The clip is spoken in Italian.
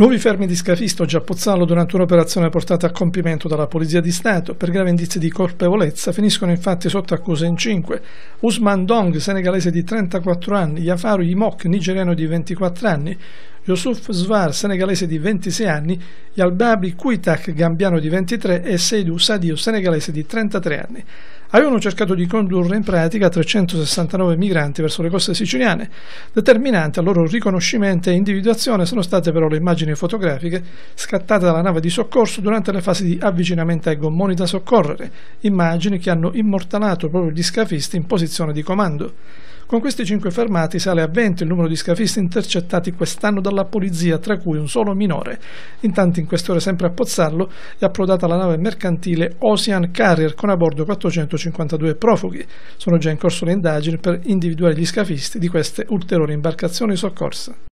Nuovi fermi di scafisto a Giappozzallo durante un'operazione portata a compimento dalla Polizia di Stato per grave indizio di colpevolezza finiscono infatti sotto accusa in cinque. Usman Dong, senegalese di 34 anni, Yafaru Yimok, nigeriano di 24 anni, Youssouf Svar, senegalese di 26 anni, Yalbabi Kuitak, gambiano di 23 e Seydou Sadio, senegalese di 33 anni. Avevano cercato di condurre in pratica 369 migranti verso le coste siciliane. Determinante al loro riconoscimento e individuazione sono state però le immagini fotografiche scattate dalla nave di soccorso durante le fasi di avvicinamento ai gommoni da soccorrere, immagini che hanno immortalato proprio gli scafisti in posizione di comando. Con questi 5 fermati sale a 20 il numero di scafisti intercettati quest'anno dalla polizia, tra cui un solo minore. Intanto in quest'ora sempre a Pozzallo è approdata la nave mercantile Ocean Carrier con a bordo 452 profughi. Sono già in corso le indagini per individuare gli scafisti di queste ulteriori imbarcazioni soccorse.